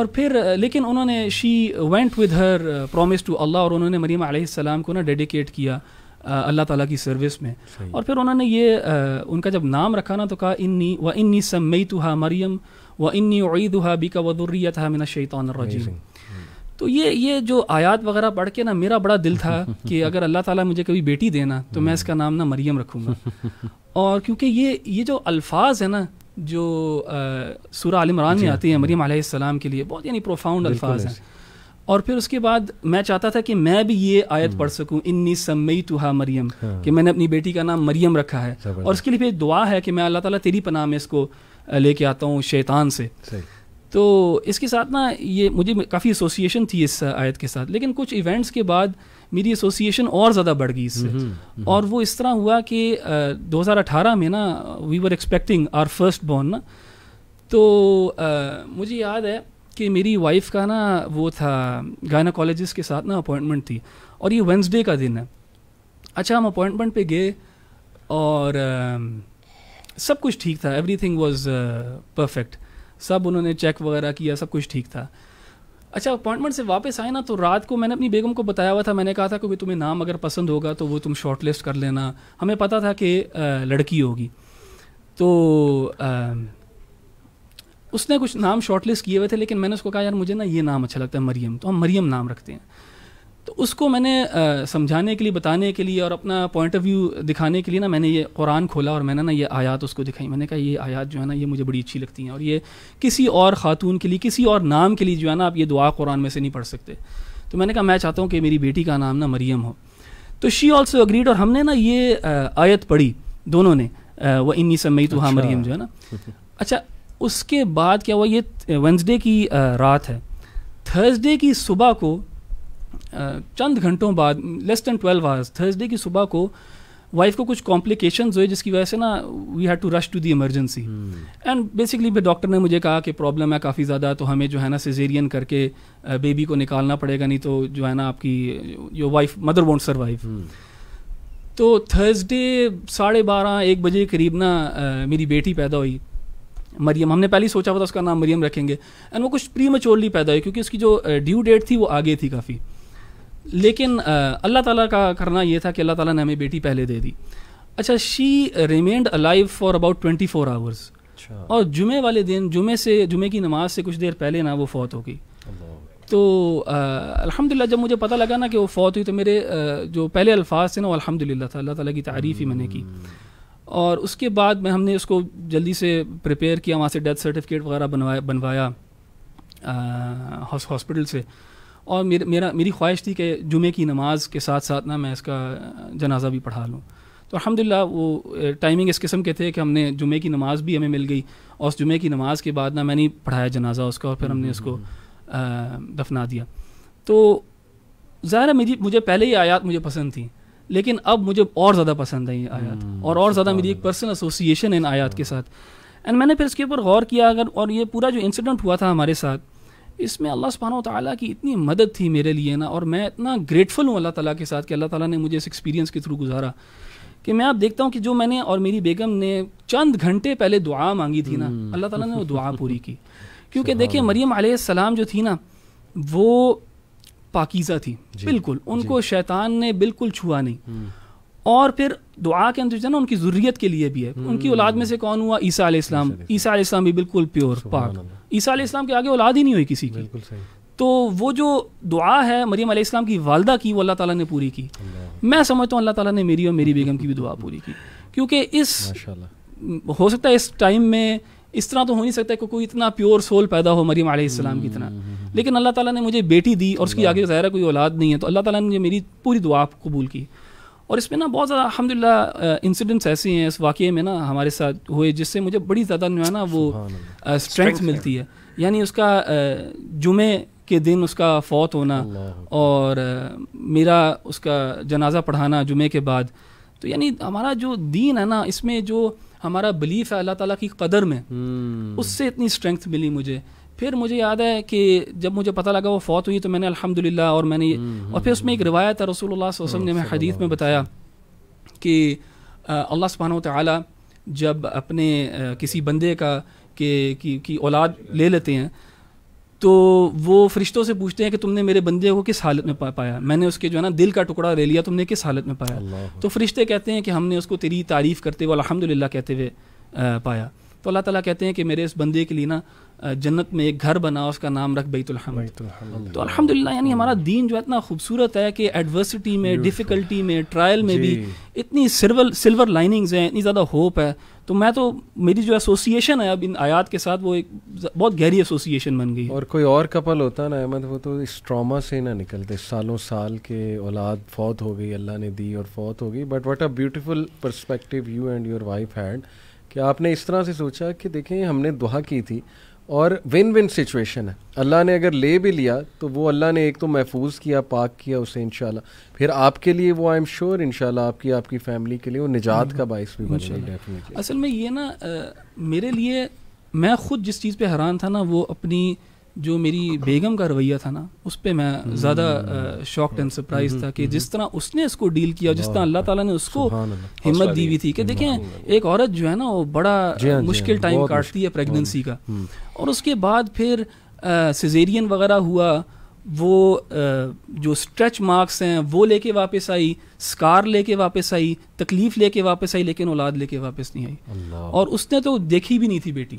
और फिर लेकिन उन्होंने she went with her promise to Allah और उन्होंने मरीम आलाम को ना डेडिकेट किया अल्लाह ताला की सर्विस में और फिर उन्होंने ये आ, उनका जब नाम रखा ना तो कहा इन्नी व इन्नी तो हा मरियम व इन्नी उईदहा बिका वदुर्रियत हा मिना शैतान रजीम तो ये ये जो आयात वगैरह पढ़ के ना मेरा बड़ा दिल था कि अगर अल्लाह ताला मुझे कभी बेटी देना तो मैं इसका नाम ना मरियम रखूँगा और क्योंकि ये ये जो अल्फाज है ना जो सूर्य आलमरान में आती है मरियम आलाम के लिए बहुत यानी प्रोफाउंड अल्फाज हैं और फिर उसके बाद मैं चाहता था कि मैं भी ये आयत पढ़ हम्म। सकूं इन्नी सम्मई तुहा मरियम हाँ। कि मैंने अपनी बेटी का नाम मरियम रखा है और उसके लिए फिर दुआ है कि मैं अल्लाह ताला तेरी पनाह में इसको लेके आता हूँ शैतान से तो इसके साथ ना ये मुझे काफ़ी एसोसिएशन थी इस आयत के साथ लेकिन कुछ इवेंट्स के बाद मेरी एसोसिएशन और ज़्यादा बढ़ गई इससे हम्म, हम्म, और वो इस तरह हुआ कि दो में ना we were expecting our first born ना तो मुझे याद है कि मेरी वाइफ का ना वो था गायनाकोलॉजिस्ट के साथ ना अपॉइंटमेंट थी और ये वेंसडे का दिन है अच्छा हम अपॉइंटमेंट पे गए और आ, सब कुछ ठीक था थिंग वॉज़ परफेक्ट सब उन्होंने चेक वगैरह किया सब कुछ ठीक था अच्छा अपॉइंटमेंट से वापस आए ना तो रात को मैंने अपनी बेगम को बताया हुआ था मैंने कहा था कि भाई तुम्हें नाम अगर पसंद होगा तो वो तुम शॉर्ट लिस्ट कर लेना हमें पता था कि लड़की होगी तो उसने कुछ नाम शॉर्टलिस्ट किए हुए थे लेकिन मैंने उसको कहा यार मुझे ना ये नाम अच्छा लगता है मरियम तो हम मरियम नाम रखते हैं तो उसको मैंने समझाने के लिए बताने के लिए और अपना पॉइंट ऑफ व्यू दिखाने के लिए ना मैंने ये कुरान खोला और मैंने ना ये आयात उसको दिखाई मैंने कहा ये आयात जो है ना ये मुझे बड़ी अच्छी लगती हैं और ये किसी और ख़ातून के लिए किसी और नाम के लिए जो है ना आप ये दुआ कुरान में से नहीं पढ़ सकते तो मैंने कहा मैं चाहता हूँ कि मेरी बेटी का नाम ना मरियम हो तो शी ऑल्सो अग्रीड और हमने ना ये आयत पढ़ी दोनों ने वह इन्नी समय तो हाँ अच्छा। मरियम जो है ना अच्छा उसके बाद क्या हुआ ये वेंसडे की रात है थर्सडे की सुबह को चंद घंटों बाद less than twelve hours Thursday की सुबह को वाइफ को कुछ कॉम्प्लिकेशन हुए जिसकी वजह से ना we had to rush to the emergency and basically फिर डॉक्टर ने मुझे कहा कि प्रॉब्लम है काफ़ी ज़्यादा तो हमें जो है ना सिजेरियन करके बेबी को निकालना पड़ेगा नहीं तो जो है ना आपकी your wife mother won't survive तो थर्सडे साढ़े बारह एक बजे के करीब ना मेरी बेटी पैदा हुई मरियम हमने पहले ही सोचा हुआ था उसका नाम मरियम रखेंगे एंड वो कुछ प्री मचोरली पैदा हुई क्योंकि उसकी जो ड्यू डेट थी वो आगे थी काफ़ी लेकिन अल्लाह ताला का करना ये था कि अल्लाह ताला ने हमें बेटी पहले दे दी अच्छा she remained alive for about twenty four hours और जुमे वाले दिन जुमे से जुमे की नमाज से कुछ देर पहले ना वो फौत हो गई तो अल्हम्दुलिल्लाह जब मुझे पता लगा ना कि वो फौत हुई तो मेरे आ, जो पहले अल्फाज थे ना वो अल्हम्दुलिल्लाह था अल्लाह ताला की तारीफ़ ही मैंने की हम्म। और उसके बाद में हमने उसको जल्दी से प्रिपेयर किया वहाँ से डेथ सर्टिफिकेट वगैरह बनवाया बनवाया हॉस्पिटल से और मेर, मेरा मेरी ख्वाहिश थी कि जुमे की नमाज के साथ साथ ना मैं इसका जनाजा भी पढ़ा लूँ तो अलहमदिल्ला वो टाइमिंग इस किस्म के थे कि हमने जुमे की नमाज़ भी हमें मिल गई और उस जुमे की नमाज़ के बाद ना मैंने पढ़ाया जनाजा उसका और फिर हमने उसको हम्म, हम्म, हम्म। दफना दिया तो ज़ाहिर मेरी मुझे पहले ही आयात मुझे पसंद थी लेकिन अब मुझे और ज़्यादा पसंद आई आयात hmm, और और अच्छा ज़्यादा मेरी एक पर्सनल एसोसिएशन है इन आयात के हाँ। साथ एंड मैंने फिर इसके ऊपर गौर किया अगर और ये पूरा जो इंसिडेंट हुआ था हमारे साथ इसमें अल्लाह सुबहाना ताली की इतनी मदद थी मेरे लिए ना और मैं इतना ग्रेटफुल हूँ अल्लाह ताला के साथ कि अल्लाह ताला ने मुझे इस एक्सपीरियंस के थ्रू गुजारा कि मैं आप देखता हूँ कि जो मैंने और मेरी बेगम ने चंद घंटे पहले दुआ मांगी थी ना हम्म। अल्लाह ताला ने वो दुआ पूरी की क्योंकि देखिए मरियम सलाम जो थी ना वो पाकिज़ा थी बिल्कुल उनको शैतान ने बिल्कुल छुआ नहीं हम्म। और फिर दुआ के अंदर जो है ना उनकी ज़रूरीत के लिए भी है हम्म। उनकी औलाद में से कौन हुआ ईसा इस्लाम ईसा इस्लाम भी बिल्कुल प्योर पाक ईसा इस्लाम के आगे औलाद ही नहीं हुई किसी की तो वो जो दुआ है मरियम इस्लाम की वालदा की वो अल्लाह ताला ने पूरी की मैं समझता हूँ अल्लाह ताला ने मेरी और मेरी बेगम की भी दुआ पूरी की क्योंकि इस हो सकता है इस टाइम में इस तरह तो हो नहीं सकता कि कोई इतना प्योर सोल पैदा हो मरीम आलाम की तरह लेकिन अल्लाह ताला ने मुझे बेटी दी और उसकी आगे ज़ाहिर कोई औलाद नहीं है तो अल्लाह ताला ने मेरी पूरी दुआ कबूल की और इसमें ना बहुत ज़्यादा अहमदिल्ला इंसिडेंट्स ऐसे हैं इस वाक़े में ना हमारे साथ हुए जिससे मुझे बड़ी ज़्यादा जो है ना वो स्ट्रेंथ मिलती है यानी उसका जुमे के दिन उसका फौत होना और मेरा उसका जनाजा पढ़ाना जुमे के बाद तो यानी हमारा जो दीन है ना इसमें जो हमारा बिलीफ है अल्लाह ताला की कदर में हम्म। उससे इतनी स्ट्रेंथ मिली मुझे फिर मुझे याद है कि जब मुझे पता लगा वो फौत हुई तो मैंने अल्हम्दुलिल्लाह और मैंने हम्म, और फिर उसमें एक हम्म। रिवायत है रसूल वसम ने मैं हदीत में बताया कि अल्लाह सुबहान तब जब अपने किसी बंदे का के की औलाद ले लेते हैं तो वो फरिश्तों से पूछते हैं कि तुमने मेरे बंदे को किस हालत में पा पाया मैंने उसके जो है ना दिल का टुकड़ा ले लिया तुमने किस हालत में पाया तो फरिश्ते कहते हैं कि हमने उसको तेरी तारीफ़ करते हुए अलहमदिल्ला कहते हुए पाया तो अल्लाह ताला कहते हैं कि मेरे इस बंदे के लिए ना जन्नत में एक घर बना उसका नाम रख बैतुलहम तो अलहमदिल्ला यानी हमारा दीन जो है इतना खूबसूरत है कि एडवर्सिटी में डिफ़िकल्टी में ट्रायल में भी इतनी सिल्वर सिल्वर लाइनिंग्स हैं इतनी ज़्यादा होप है तो मैं तो मेरी जो एसोसिएशन है अब इन आयात के साथ वो एक बहुत गहरी एसोसिएशन बन गई और कोई और कपल होता ना अहमद वो तो इस
ट्रामा से ना निकलते सालों साल के औलाद फौत हो गई अल्लाह ने दी और फौत हो गई but what a beautiful perspective you and your wife had कि आपने इस तरह से सोचा कि देखें हमने दुआ की थी और विन विन सिचुएशन है अल्लाह ने अगर ले भी लिया तो वो अल्लाह ने एक तो महफूज किया पाक किया उसे इन फिर आपके लिए वो आई एम श्योर इन आपकी आपकी फैमिली के लिए वो निजात का बायस भी बन
असल में ये ना मेरे लिए मैं खुद जिस चीज़ पे हैरान था ना वो अपनी जो मेरी बेगम का रवैया था ना उस पर मैं ज़्यादा शॉक एंड सरप्राइज था कि हम्म, जिस तरह उसने इसको डील किया जिस तरह अल्लाह ताला ने उसको हिम्मत दी हुई थी कि देखें हम्म, हम्म, एक औरत जो है ना वो बड़ा हाँ, हाँ, मुश्किल टाइम काटती है प्रेगनेंसी का और उसके बाद फिर सिजेरियन वगैरह हुआ वो जो स्ट्रेच मार्क्स हैं वो लेके वापस आई स्कार लेके वापस आई तकलीफ़ लेके वापस आई लेकिन औलाद लेके वापस नहीं आई और उसने तो देखी भी नहीं थी बेटी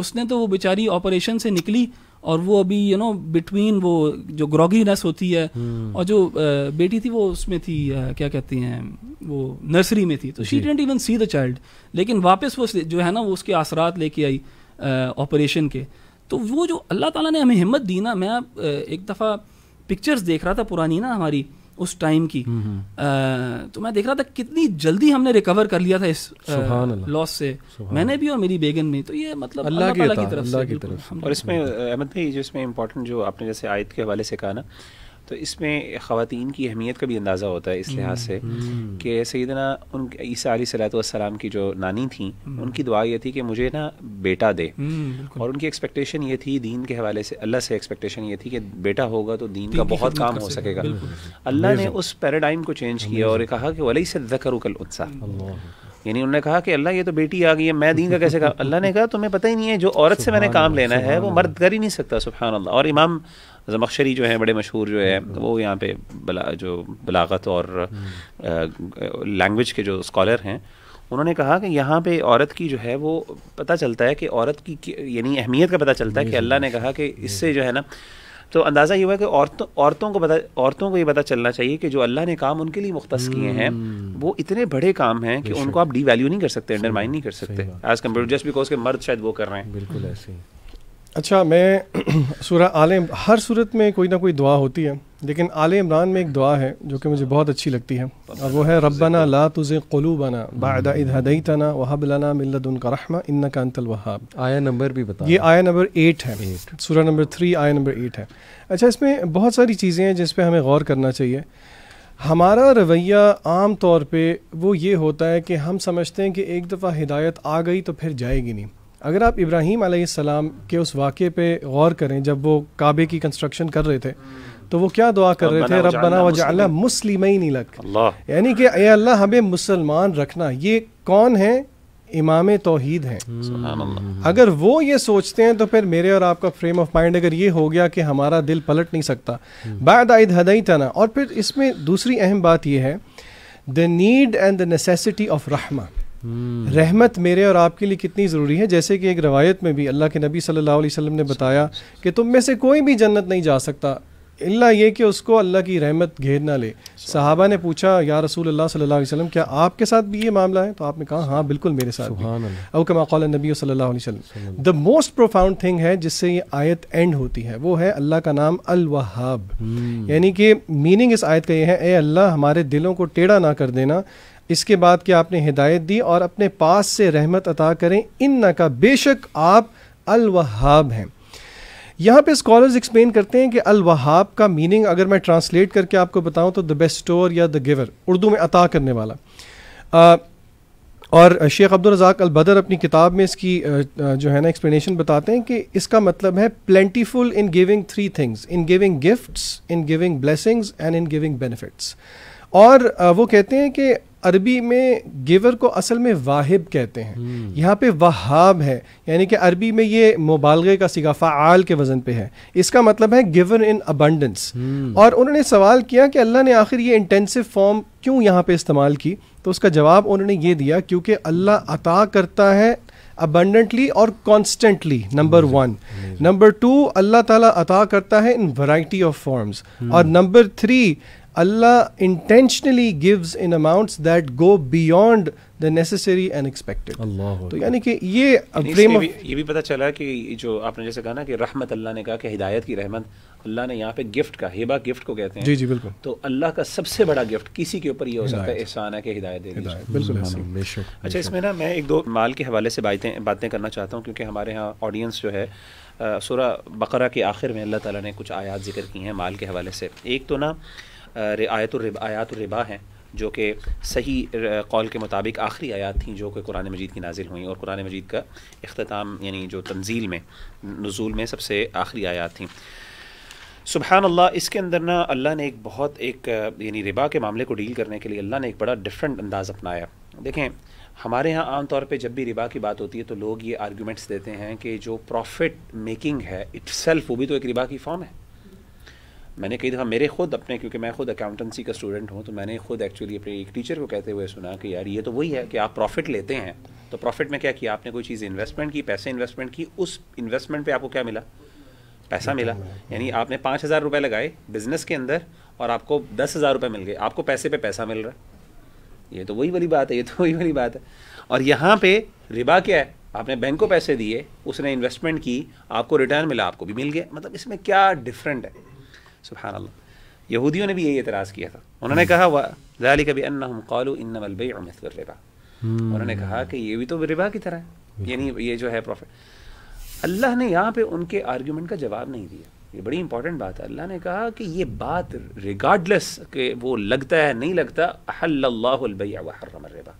उसने तो वो बेचारी ऑपरेशन से निकली और वो अभी यू नो बिटवीन वो जो ग्रॉगीनेस होती है हम्म। और जो बेटी थी वो उसमें थी क्या कहती हैं वो नर्सरी में थी तो she didn't even see the child लेकिन वापस वो जो है ना वो उसके आसरात लेके आई ऑपरेशन के तो वो जो अल्लाह ताला ने हमें हिम्मत दी ना मैं एक दफ़ा पिक्चर्स देख रहा था पुरानी ना हमारी उस टाइम की आ, तो मैं देख रहा था कितनी जल्दी हमने रिकवर कर लिया था इस लॉस से मैंने भी और मेरी बेगन में तो ये
मतलब अल्लाह की, की तरफ से और इसमें अहमद भाई जो इसमें इम्पोर्टेंट जो आपने जैसे आयत के हवाले से कहा ना तो इसमें ख़वान की अहमियत का भी अंदाज़ा होता है इस लिहाज से हम्म। कि सैदना उन ईसा सलाम की जो नानी थी हम्म। उनकी दुआ ये थी कि मुझे ना बेटा दे हम्म, और उनकी एक्सपेक्टेशन ये थी दीन के हवाले से अल्लाह से एक्सपेक्टेशन ये थी कि बेटा होगा तो दीन का बहुत काम हो सकेगा अल्लाह ने उस पैराडाइम को चेंज किया और कहा कि वली से जकरुकल उत्साह यानी उन्होंने कहा कि अल्लाह ये तो बेटी आ गई है मैं दीन का कैसे कहा अल्लाह ने कहा तुम्हें पता ही नहीं है जो औरत से मैंने काम लेना है वो मर्द कर ही नहीं सकता सुबह और इमाम जमक्शरी जो है बड़े मशहूर जो है वो यहाँ पे बला जो बलागत और लैंग्वेज हम्म। के जो स्कॉलर हैं उन्होंने कहा कि यहाँ पे औरत की जो है वो पता चलता है कि औरत की यानी अहमियत का पता चलता है कि अल्लाह ने कहा कि इससे जो है ना तो अंदाज़ा ये हुआ कि औरतों औरतों को पता औरतों को ये पता चलना चाहिए कि जो अल्लाह ने काम उनके लिए मुख्त किए हैं हम्म। वो इतने बड़े काम हैं कि उनको आप डी वैल्यू नहीं कर सकते अंडरमाइन नहीं कर सकते एज़ कम्पेयर जस्ट बिकॉज के मर्द शायद वो कर रहे हैं बिल्कुल ऐसे ही
अच्छा मैं सूरह आल हर सूरत में कोई ना कोई दुआ होती है लेकिन आल इमरान में एक दुआ है जो कि मुझे बहुत अच्छी लगती है और वो है रबाना ला तुज़े क़ुलूबना बादा इद तना वहब लना मिल्लदुन का रहमा इन्नका अंतल वहाब आया नंबर भी बता ये आया नंबर एट है सूरह नंबर थ्री आया नंबर एट है अच्छा इसमें बहुत सारी चीज़ें हैं जिस पर हमें गौर करना चाहिए हमारा रवैया आम तौर पर वो ये होता है कि हम समझते हैं कि एक दफ़ा हिदायत आ गई तो फिर जाएगी नहीं अगर आप इब्राहिम आसमाम के उस वाक़े पे गौर करें जब वो काबे की कंस्ट्रक्शन कर रहे थे तो वो क्या दुआ कर रहे थे रबना वजाला मुस्लिम ही नहीं लग यानी कि अल्लाह हमें मुसलमान रखना ये कौन है इमाम तोहीद हैं अगर वो ये सोचते हैं तो फिर मेरे और आपका फ्रेम ऑफ माइंड अगर ये हो गया कि हमारा दिल पलट नहीं सकता बाद आयद हदई तना और फिर इसमें दूसरी अहम बात यह है the need and the necessity of रहमा हम्म। रहमत मेरे और आपके लिए कितनी ज़रूरी है जैसे कि एक रवायत में भी अल्लाह के नबी सल्लल्लाहु अलैहि वसल्लम ने बताया कि तुम में से कोई भी जन्नत नहीं जा सकता इल्ला ये कि उसको अल्लाह की रहमत घेर ना ले सहाबा ने पूछा या रसूल अल्लाह सल्लल्लाहु अलैहि वसल्लम क्या आपके साथ भी ये मामला है तो आपने कहा हाँ बिल्कुल मेरे साथ अव कमा कौल नबी सल्लल्लाहु अलैहि वसल्लम द मोस्ट प्रोफाउंड थिंग है जिससे ये आयत एंड होती है वो है अल्लाह का नाम अल वहाब हम्म। यानी कि मीनिंग इस आयत का ये है ए अल्लाह हमारे दिलों को टेढ़ा ना कर देना इसके बाद कि आपने हिदायत दी और अपने पास से रहमत अता करें इन न का बेशक आप अलवहाब हैं यहाँ पे स्कॉलर्स एक्सप्लेन करते हैं कि अलवहाब का मीनिंग अगर मैं ट्रांसलेट करके आपको बताऊँ तो द बेस्टोर या द गिवर उर्दू में अता करने वाला आ, और शेख अब्दुलरजाक अल बदर अपनी किताब में इसकी जो है ना एक्सप्लेनेशन बताते हैं कि इसका मतलब है plentiful in giving three things in giving gifts in giving blessings and in giving benefits और वो कहते हैं कि अरबी में गिवर को असल में वाहिब कहते हैं हम्म। यहाँ पे वहाब है यानी कि अरबी में ये मुबालगे का सिगा फ़ाल के वज़न पे है इसका मतलब है गिवर इन अबंडेंस हम्म। और उन्होंने सवाल किया कि अल्लाह ने आखिर ये इंटेंसिव फॉर्म क्यों यहाँ पे इस्तेमाल की तो उसका जवाब उन्होंने ये दिया क्योंकि अल्लाह अता करता है अबंडेंटली और constantly number one number two Allah ताला अता करता है इन वैरायटी ऑफ फॉर्म्स और number three Allah intentionally gives in amounts that go beyond the necessary and expected तो यानी कि ये फ्रेम भी, ये
भी पता चला कि जो आपने जैसे कहा ना कि रहमत अल्लाह ने कहा कि हिदायत की रहमत अल्लाह ने यहाँ पे गिफ्ट का हिबा गिफ्ट को कहते हैं जी जी बिल्कुल तो अल्लाह का सबसे बड़ा गिफ्ट किसी के ऊपर ये हो सकता है एहसान है कि हिदायत दे हिदायत बिल्कुल अच्छा इसमें ना मैं एक दो माल के हवाले से बातें बातें करना चाहता हूँ क्योंकि हमारे यहाँ ऑडियंस जो है सूरह बकरा के आखिर में अल्लाह ताला ने कुछ आयात जिक्र की हैं माल के हवाले से एक तो ना आयत आयात रबा हैं जो कि सही कौल के मुताबिक आखिरी आयात थी जो कि कुरान मजीद की नाजिल हुई और कुरान मजीद का अख्ताम यानी जो तंजील में नज़ूल में सबसे आखिरी आयात थी सुबहान अल्लाह इसके अंदर ना अल्लाह ने एक बहुत एक यानी रिबा के मामले को डील करने के लिए अल्लाह ने एक बड़ा डिफरेंट अंदाज़ अपनाया देखें हमारे यहाँ आम तौर पे जब भी रिबा की बात होती है तो लोग ये आर्ग्यूमेंट्स देते हैं कि जो प्रॉफिट मेकिंग है सेल्फ वो भी तो एक रिबा की फॉर्म है मैंने कई दफ़ा मेरे खुद अपने क्योंकि मैं खुद अकाउंटेंसी का स्टूडेंट हूँ तो मैंने खुद एक्चुअली अपने एक टीचर को कहते हुए सुना कि यार ये तो वही है कि आप प्रॉफिट लेते हैं तो प्रॉफिट में क्या किया आपने कोई चीज़ इन्वेस्टमेंट की पैसे इन्वेस्टमेंट की उस इन्वेस्टमेंट पे आपको क्या मिला पैसा मिला यानी आपने पाँच हज़ार रुपये लगाए बिजनेस के अंदर और आपको दस हज़ार रुपये मिल गए आपको पैसे पे पैसा मिल रहा है ये तो वही वाली बात है ये तो वही वाली बात है और यहाँ पे रिबा क्या है आपने बैंक को पैसे दिए उसने इन्वेस्टमेंट की आपको रिटर्न मिला आपको भी मिल गया मतलब इसमें क्या डिफरेंट है सुबहान अल्लाह यहूदियों ने भी यही एतराज़ किया था उन्होंने कहा वाली कभी हम्म। उन्होंने कहा कि ये भी तो रिबा की तरह है यानी ये जो है प्रॉफिट अल्लाह ने यहाँ पे उनके आर्ग्यूमेंट का जवाब नहीं दिया ये बड़ी इंपॉर्टेंट बात है अल्लाह ने कहा कि ये बात रिगार्डलेस के वो लगता है नहीं लगता अहल्लाबा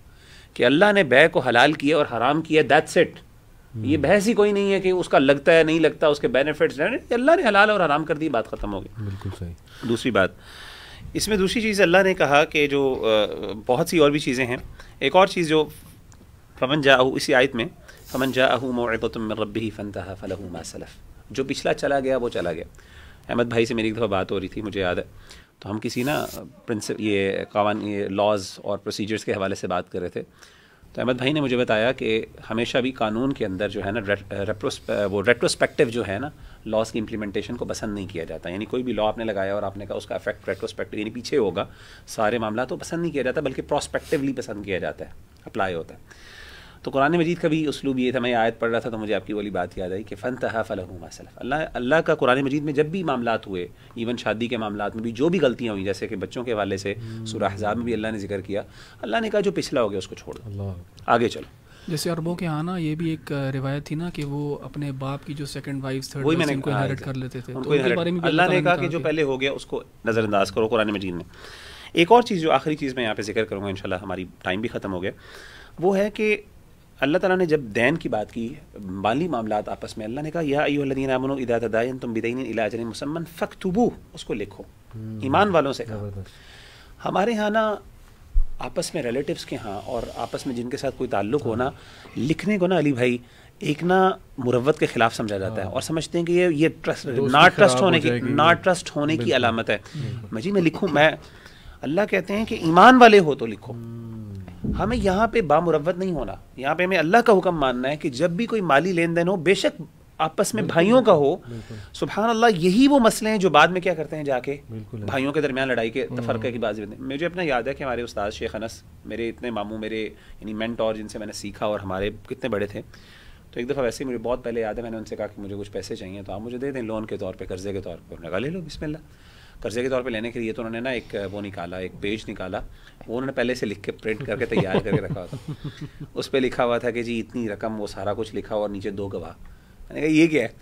कि अल्लाह ने बै को हलाल किया और हराम किया दैट्स इट ये हम्म। बहस ही कोई नहीं है कि उसका लगता है नहीं लगता उसके बेनिफिट्स अल्लाह ने हलाल और हराम कर दी बात ख़त्म हो गई बिल्कुल सही दूसरी बात इसमें दूसरी चीज़ अल्लाह ने कहा कि जो बहुत सी और भी चीज़ें हैं एक और चीज़ जो फमन जाहू इसी आयत में फमन जाहू मोतम रबी फ़नतहा मासलफ़ जो पिछला चला गया वो चला गया अहमद भाई से मेरी एक दफ़ा बात हो रही थी मुझे याद है तो हम किसी ना प्रिंसिप ये कवान ये लॉज और प्रोसीजर्स के हवाले से बात कर रहे थे तो अहमद भाई ने मुझे बताया कि हमेशा भी कानून के अंदर जो है ना वो रेट्रोस्पेक्टिव जो है ना लॉस की इम्प्लीमेंटेशन को पसंद नहीं किया जाता यानी कोई भी लॉ आपने लगाया और आपने कहा उसका इफेक्ट रेट्रोस्पेक्टिव यानी पीछे होगा सारे मामला तो पसंद नहीं किया जाता बल्कि प्रोस्पेक्टिवली पसंद किया जाता है अप्लाई होता है तो कुरान मजीद का भी उसलूब ये था मैं आयत पढ़ रहा था तो मुझे आपकी वाली बात याद आई कि फ़न तहा फ़लहूमासलफ़ अल्लाह अल्लाह का कुरान मजीद में जब भी मामला हुए इवन शादी के मामला में भी जो भी गलतियाँ हुई जैसे कि बच्चों के हवाले से हम्म। सुरह हजाब में भी अल्लाह ने जिक्र किया अल्लाह ने कहा जो पिछला हो गया उसको छोड़ दो आगे चलो
जैसे अरबों के आना ये भी एक रिवायत थी ना कि वो अपने बाप की जो सेकंड वाइफ थर्ड वही मैंने इनको कर लेते थे तो बारे में अल्लाह ने कहा कि जो पहले
हो गया उसको नज़रअंदाज करो कुरान मजीद में एक और चीज़ जो आखिरी चीज़ मैं यहाँ पे जिक्र करूँगा इंशाल्लाह हमारी टाइम भी ख़त्म हो गया वो है कि अल्लाह ताला ने जब दैन की बात की माली मामला आपस में अल्लाह ने कहा या अयोदीन अमन इदा तदायन तुम बिदीन इलाजन मुसम्मन फ़ख्तबू उसको लिखो हम्म। ईमान वालों से कहा हमारे यहाँ ना आपस में रिलेटिव्स के यहाँ और आपस में जिनके साथ कोई ताल्लुक हो ना हाँ। लिखने को ना अली भाई एक ना मुरवत के खिलाफ समझा जाता है हाँ। और समझते हैं कि ये ये ट्रस्ट ना ट्रस्ट होने की ना ट्रस्ट होने की अलामत है हम्म। मैं जी मैं लिखूँ मैं अल्लाह कहते हैं कि ईमान वाले हो तो लिखो हम्म। हमें हाँ, यहाँ पे बामुरवत नहीं होना यहाँ पे हमें अल्लाह का हुक्म मानना है कि जब भी कोई माली लेन देन हो बेशक आपस में भाइयों का हो सुबहान अल्लाह यही वो मसले हैं जो बाद में क्या करते हैं जाके भाइयों के दरमियान लड़ाई के हम्म। तफर की बाजी मुझे अपना याद है कि हमारे उस्ताद शेख अनस मेरे इतने मामू मेरे यानी और जिनसे मैंने सीखा और हमारे कितने बड़े थे तो एक दफ़ा वैसे ही मुझे बहुत पहले याद है मैंने उनसे कहा कि मुझे कुछ पैसे चाहिए तो आप मुझे दे दें लोन के तौर पर कर्जे के तौर पर उन्होंने कहा ले लो बिस्मिल्लाह कर्जे के तौर पे लेने के लिए तो उन्होंने ना एक वो निकाला एक पेज निकाला वो उन्होंने पहले से लिख के प्रिंट करके तैयार करके रखा हुआ था उस पर लिखा हुआ था कि जी इतनी रकम वो सारा कुछ लिखा हुआ और नीचे दो गवाह मैंने कहा ये क्या है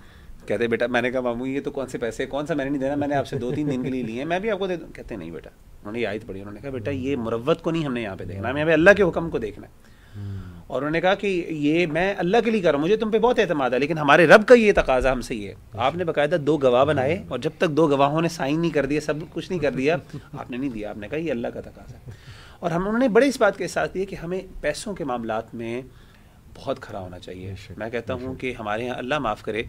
कहते बेटा मैंने कहा मामू ये तो कौन से पैसे कौन सा मैंने नहीं देना मैंने आपसे दो तीन दिन के लिए लिए हैं मैं भी आपको दे दूँ कहते नहीं बेटा उन्होंने आयत पढ़ी उन्होंने कहा बेटा ये मुरवत को नहीं हमने यहाँ पे देखना हमें अल्लाह के हुक्म को देखना है और उन्होंने कहा कि ये मैं अल्लाह के लिए कर रहा हूँ मुझे तुम पे बहुत अहतमाद है लेकिन हमारे रब का ये तकाजा हमसे है आपने बकायदा दो गवाह बनाए और जब तक दो गवाहों ने साइन नहीं कर दिया सब कुछ नहीं कर दिया आपने नहीं दिया आपने कहा ये अल्लाह का तकाजा है और हम उन्होंने बड़े इस बात के साथ दिए कि हमें पैसों के मामला में बहुत खड़ा होना चाहिए मैं कहता हूँ कि हमारे यहाँ अल्लाह माफ़ करे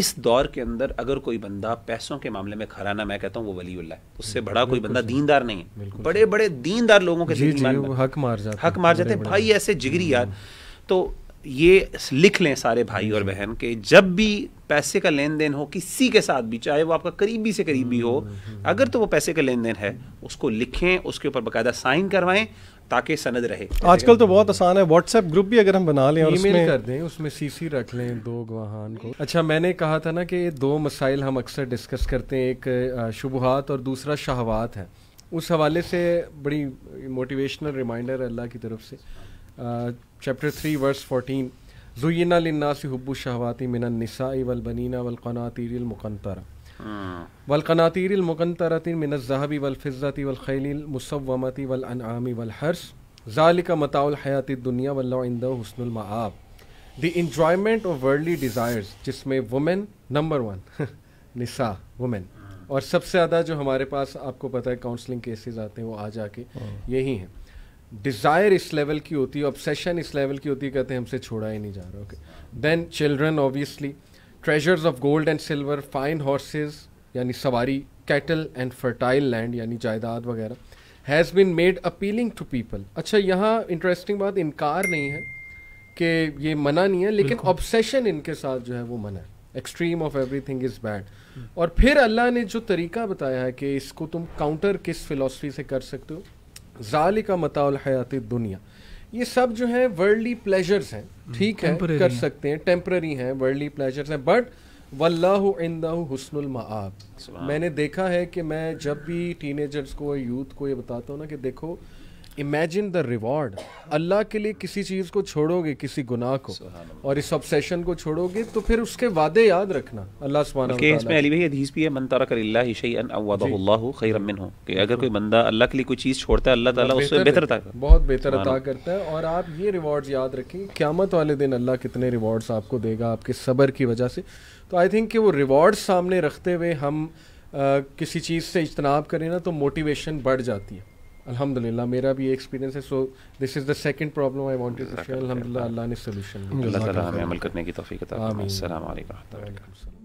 इस दौर के अंदर अगर कोई बंदा पैसों के मामले में खरा ना मैं कहता हूँ वो वलीउल्ला है उससे बड़ा कोई बंदा दीनदार नहीं है बड़े बड़े दीनदार लोगों के हक मार जाते हक मार जाते हैं भाई ऐसे जिगरी हम्म। यार तो ये लिख लें सारे भाई और बहन के जब भी पैसे का लेन देन हो किसी के साथ भी चाहे वो आपका करीबी से करीबी हो हम्म, हम्म, अगर तो वो पैसे का लेन देन है उसको लिखें उसके ऊपर बाकायदा साइन करवाएं ताकि सनद रहे आजकल तो
बहुत आसान है व्हाट्सएप ग्रुप भी अगर हम बना लें ईमेल उसमें कर दें उसमें सीसी रख लें दो
गवाहान को अच्छा मैंने कहा था ना कि ये दो मसाइल हम अक्सर डिस्कस करते हैं एक शुबहत और दूसरा शहवात है उस हवाले से बड़ी मोटिवेशनल रिमाइंडर है अल्लाह की तरफ से चैप्टर थ्री वर्स फोर्टीन जुयना से हब्बू शहवाती मिनन निसाई वलबनीना वलकनातीर वलकनातिर मुकनतरती मिनज़ाहबी वलफ़ज़ती वलखैली मुसवमती वलअनामी वलहर्स ज़ालिका मताउल हयात दुनिया वल्लाइंदा हसनुल मआब the enjoyment of worldly desires जिसमें वुमेन नंबर वन निसा वुमेन और सबसे ज़्यादा जो हमारे पास आपको पता है काउंसलिंग केसेस आते हैं वो आ जाके हाँ। यही हैं डिज़ायर इस लेवल की होती है ऑब्सेशन इस लेवल की होती है कहते हैं हमसे छोड़ा ही नहीं जा रहा okay then children obviously treasures of gold and silver fine horses यानी सवारी कैटल एंड फर्टाइल लैंड यानी जायदाद वगैरह has been made appealing to people अच्छा यहाँ इंटरेस्टिंग बात इनकार नहीं है कि ये मना नहीं है लेकिन ऑब्सेशन इनके साथ जो है वो मना है extreme of everything is bad और फिर अल्लाह ने जो तरीका बताया है कि इसको तुम काउंटर किस फिलोसफी से कर सकते हो जाली का मताल हयात दुनिया ये सब जो है वर्ल्डली प्लेजर्स हैं ठीक है कर सकते हैं टेम्प्ररी हैं वर्ल्डली प्लेजर्स हैं बट वल्लाह हसनुल मआब मैंने देखा है कि मैं जब भी टीनेजर्स को यूथ को ये बताता हूँ ना कि देखो इमेजिन द रिवॉर्ड अल्लाह के लिए किसी चीज़ को छोड़ोगे किसी गुनाह को और इस ऑब्सेशन को छोड़ोगे तो फिर उसके वादे याद रखना अल्लाह सुबहाना इसमें अली
भाई हदीस भी है मन तरक लिल्लाहि शैअन अवदाहुल्लाहु खैरम मिनहु कि अगर कोई बंदा अल्लाह के लिए कोई चीज़ छोड़ता है अल्लाह ताला उससे बेहतर अता बहुत बेहतर अता
करता है और आप ये रिवॉर्ड्स याद रखें क़यामत वाले दिन अल्लाह कितने रिवॉर्ड्स आपको देगा आपके सब्र की वजह से तो आई थिंक कि वो रिवॉर्ड्स सामने रखते हुए हम किसी चीज़ से इजतनाब करें ना तो मोटिवेशन बढ़ जाती है अल्हम्दुलिल्लाह मेरा भी एक्सपीरियंस है so this is the second problem I wanted to share अल्हम्दुलिल्लाह अल्लाह ने सॉल्यूशन दिया अल्लाह ताला हमें अमल करने की तौफीक अता फरमाए
अस्सलाम वालेकुम